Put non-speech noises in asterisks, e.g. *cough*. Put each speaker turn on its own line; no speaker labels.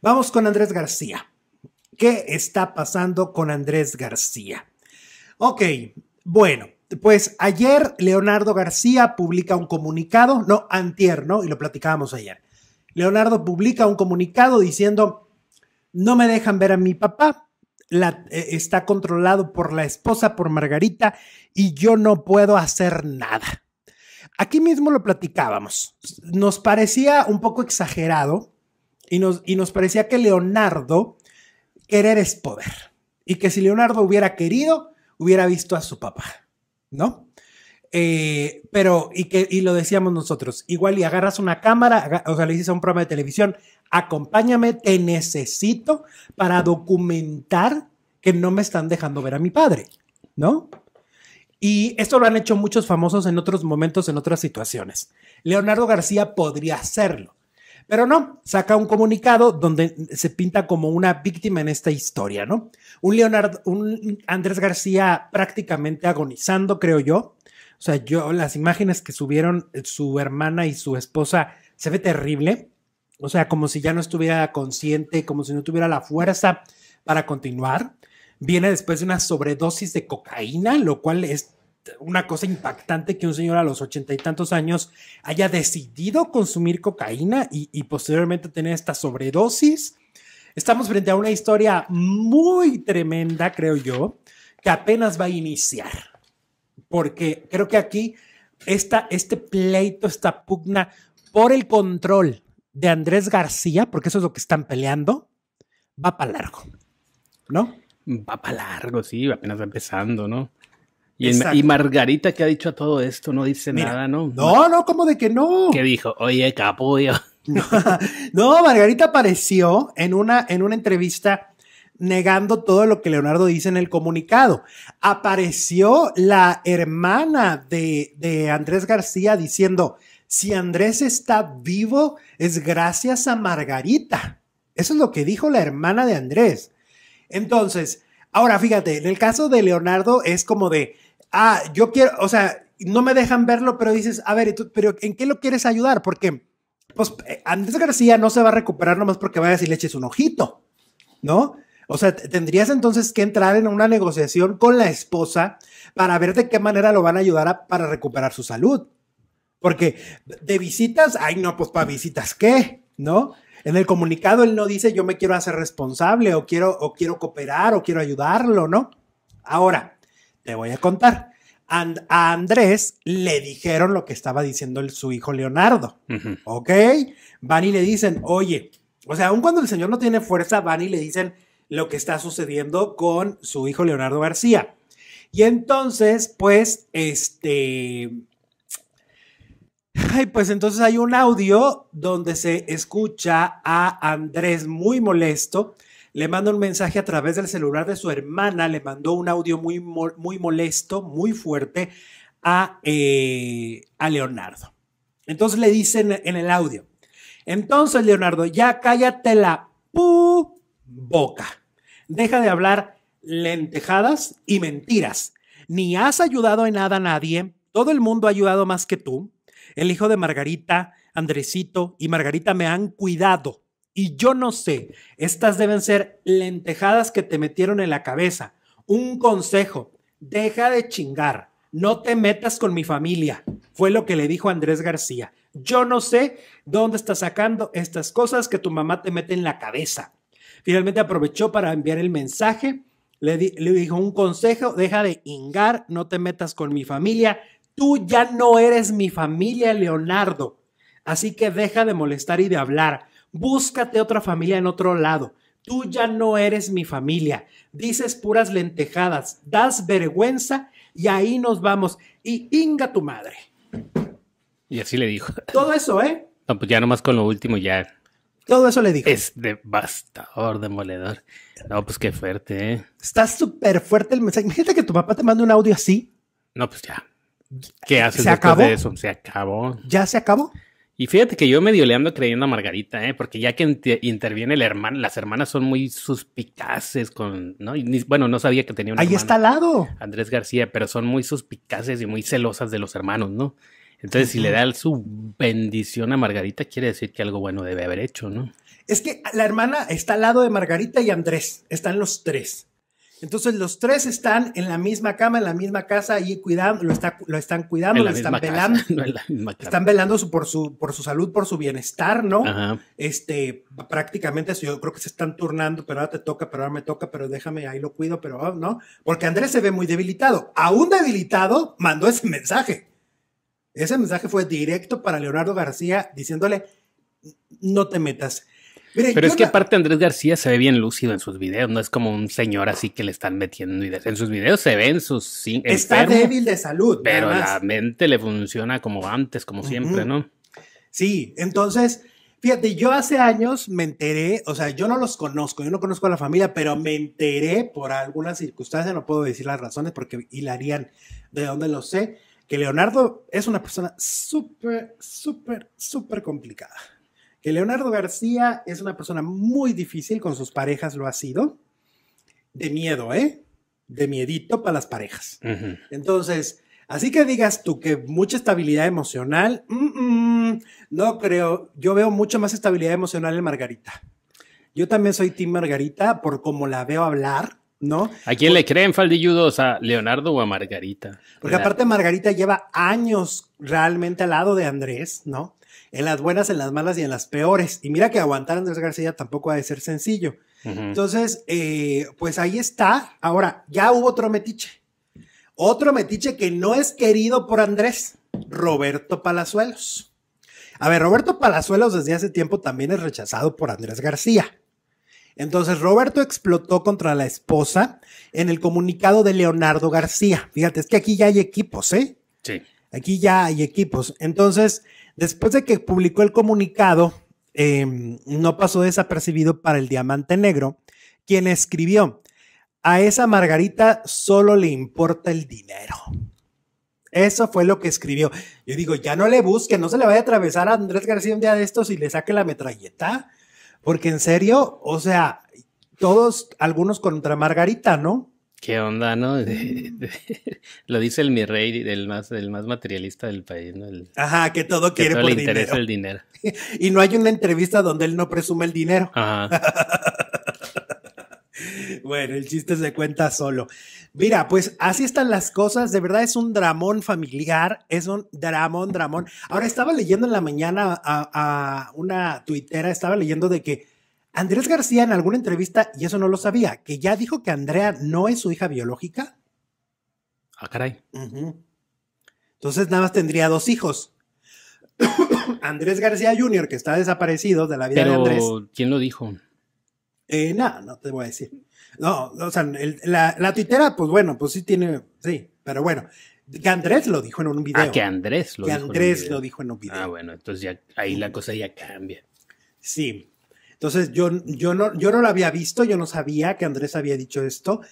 Vamos con Andrés García. ¿Qué está pasando con Andrés García? Ok, bueno, pues ayer Leonardo García publica un comunicado, no, antier, ¿no? Y lo platicábamos ayer. Leonardo publica un comunicado diciendo, no me dejan ver a mi papá, eh, está controlado por la esposa, por Margarita, y yo no puedo hacer nada. Aquí mismo lo platicábamos. Nos parecía un poco exagerado y nos, parecía que Leonardo querer es poder y que si Leonardo hubiera querido, hubiera visto a su papá, ¿no? Eh, pero, y, que, lo decíamos nosotros, igual y agarras una cámara, o sea, le dices a un programa de televisión, acompáñame, te necesito para documentar que no me están dejando ver a mi padre, ¿no? Y esto lo han hecho muchos famosos en otros momentos, en otras situaciones. Leonardo García podría hacerlo, pero no, saca un comunicado donde se pinta como una víctima en esta historia, ¿no? Un Leonardo, un Andrés García prácticamente agonizando, creo yo. O sea, yo, las imágenes que subieron eh, su hermana y su esposa se ve terrible. O sea, como si ya no estuviera consciente, como si no tuviera la fuerza para continuar. Viene después de una sobredosis de cocaína, lo cual es una cosa impactante que un señor a los ochenta y tantos años haya decidido consumir cocaína y, posteriormente tener esta sobredosis. Estamos frente a una historia muy tremenda, creo yo, que apenas va a iniciar, porque creo que aquí esta, este pleito, esta pugna por el control de Andrés García, porque eso es lo que están
peleando, va para largo, ¿no? Va para largo, sí, apenas empezando, ¿no? Y, Margarita que ha dicho a todo esto no dice nada, ¿no? No, no, no como de que no? ¿Qué dijo, oye, capullo. No, *laughs* no, Margarita apareció
en una, en una entrevista negando todo lo que Leonardo dice en el comunicado. Apareció la hermana de, de Andrés García diciendo, si Andrés está vivo es gracias a Margarita. Eso es lo que dijo la hermana de Andrés. Entonces, Ahora, fíjate, en el caso de Leonardo es como de, ah, yo quiero, o sea, no me dejan verlo, pero dices, a ver, pero ¿en qué lo quieres ayudar? Porque, pues, eh, Andrés García no se va a recuperar nomás porque vayas y le eches un ojito, ¿no? O sea, tendrías entonces que entrar en una negociación con la esposa para ver de qué manera lo van a ayudar para recuperar su salud. Porque de visitas, ay no, pues para visitas, ¿qué? ¿No? En el comunicado él no dice yo me quiero hacer responsable o quiero, o quiero cooperar o quiero ayudarlo, ¿no? Ahora, te voy a contar. a Andrés le dijeron lo que estaba diciendo su hijo Leonardo, ¿ok? Van y le dicen, oye, o sea, aun cuando el señor no tiene fuerza, van y le dicen lo que está sucediendo con su hijo Leonardo García. Y entonces, pues, este, Ay, pues entonces hay un audio donde se escucha a Andrés muy molesto. Le manda un mensaje a través del celular de su hermana, le mandó un audio muy, muy molesto, muy fuerte a, eh, Leonardo. Entonces le dicen en el audio, entonces Leonardo, ya cállate la boca. Deja de hablar lentejadas y mentiras. Ni has ayudado en nada a nadie, todo el mundo ha ayudado más que tú. El hijo de Margarita, Andresito y Margarita me han cuidado. Y yo no sé, estas deben ser lentejadas que te metieron en la cabeza. Un consejo, deja de chingar, no te metas con mi familia, fue lo que le dijo Andrés García. Yo no sé dónde está sacando estas cosas que tu mamá te mete en la cabeza. Finalmente aprovechó para enviar el mensaje, le, dijo un consejo, deja de hingar, no te metas con mi familia, Tú ya no eres mi familia, Leonardo. Así que deja de molestar y de hablar. Búscate otra familia en otro lado. Tú ya no eres mi familia. Dices puras lentejadas, das vergüenza y ahí nos vamos. Y inga tu madre.
Y así le dijo.
Todo eso, ¿eh?
No, pues ya nomás con lo último ya. Todo eso le dijo. Es devastador, demoledor. No, pues qué fuerte, ¿eh?
Está súper fuerte el mensaje. Imagínate que tu papá te manda un audio así.
No, pues ya. ¿Qué haces ¿Se después de eso? Se acabó. ¿Ya se acabó? Y fíjate que yo medio le ando creyendo a Margarita, ¿eh? porque ya que interviene la hermano, las hermanas son muy suspicaces con, ¿no? bueno, no sabía que tenía una Ahí está al lado. Andrés García, pero son muy suspicaces y muy celosas de los hermanos, ¿no? Entonces, si le da su bendición a Margarita, quiere decir que algo bueno debe haber hecho, ¿no?
Es que la hermana está al lado de Margarita y Andrés, están los tres. Entonces los tres están en la misma cama, en la misma casa, y cuidando, lo, lo están cuidando, lo están velando.
*laughs* están
velando por, su, por su salud, por su bienestar, ¿no? Este, prácticamente yo creo que se están turnando, pero ahora te toca, pero ahora me toca, pero déjame, ahí lo cuido, pero oh, no. Porque Andrés se ve muy debilitado. Aún debilitado, mandó ese mensaje. Ese mensaje fue directo para Leonardo García diciéndole, no te metas pero es que parte
aparte Andrés García se ve bien lúcido en sus videos, no es como un señor así que le están metiendo ideas. En sus videos se ven sus... Está débil de
salud. Pero la
mente le funciona como antes, como siempre, ¿no? Sí, entonces, fíjate, yo hace años me enteré, o
sea, yo no los conozco, yo no conozco a la familia, pero me enteré por algunas circunstancias, no puedo decir las razones porque hilarían de dónde lo sé, que Leonardo es una persona súper, súper, súper complicada que Leonardo García es una persona muy difícil, con sus parejas lo ha sido, de miedo, ¿eh? De miedito para las parejas. Entonces, así que digas tú que mucha estabilidad emocional, no creo, yo veo mucho más estabilidad emocional en Margarita. Yo también soy Team Margarita por como la veo hablar, ¿no?
¿A quién le creen faldilludos? ¿A Leonardo o a Margarita? Porque aparte
Margarita lleva años realmente al lado de Andrés, ¿no? En las buenas, en las malas y en las peores. Y mira que aguantar a Andrés García tampoco ha de ser sencillo. Entonces, eh, pues ahí está. Ahora, ya hubo otro metiche. Otro metiche que no es querido por Andrés, Roberto Palazuelos. A ver, Roberto Palazuelos desde hace tiempo también es rechazado por Andrés García. Entonces, Roberto explotó contra la esposa en el comunicado de Leonardo García. Fíjate, es que aquí ya hay equipos, ¿eh? Sí. Aquí ya hay equipos. Entonces, Después de que publicó el comunicado, em, no pasó desapercibido para el Diamante Negro, quien escribió, a esa Margarita solo le importa el dinero. Eso fue lo que escribió. Yo digo, ya no le busque, no se le vaya a atravesar a Andrés García un día de estos y le saque la metralleta, porque en serio, o sea, todos, algunos contra Margarita, ¿no?
¿Qué onda, no? *laughs* Lo dice el mi rey, el más, el más materialista del país, ¿no? Ajá, que todo quiere todo por le interesa el dinero.
*laughs* y no hay una entrevista donde él no presume el dinero. Ajá. *laughs* Bueno, el chiste se cuenta solo. Mira, pues así están las cosas. De verdad es un dramón familiar, es un dramón, dramón. Ahora estaba leyendo en la mañana a, a una tuitera, estaba leyendo de que Andrés García en alguna entrevista, y eso no lo sabía, que ya dijo que Andrea no es su hija biológica. Ah, caray. Entonces nada más tendría dos hijos.
*coughs*
Andrés García Jr., que está desaparecido de la vida de Andrés. ¿Quién lo dijo? Eh, no, no te voy a decir. No, o sea, la, tuitera, pues bueno, pues sí tiene, sí, pero bueno. Que Andrés lo dijo en un video. Ah, que Andrés lo que dijo. Andrés en un video. lo
dijo en un video. Ah, bueno, entonces ya ahí la cosa ya cambia. Sí. Entonces yo, yo,
no, yo no lo había visto, yo no sabía que Andrés había dicho esto,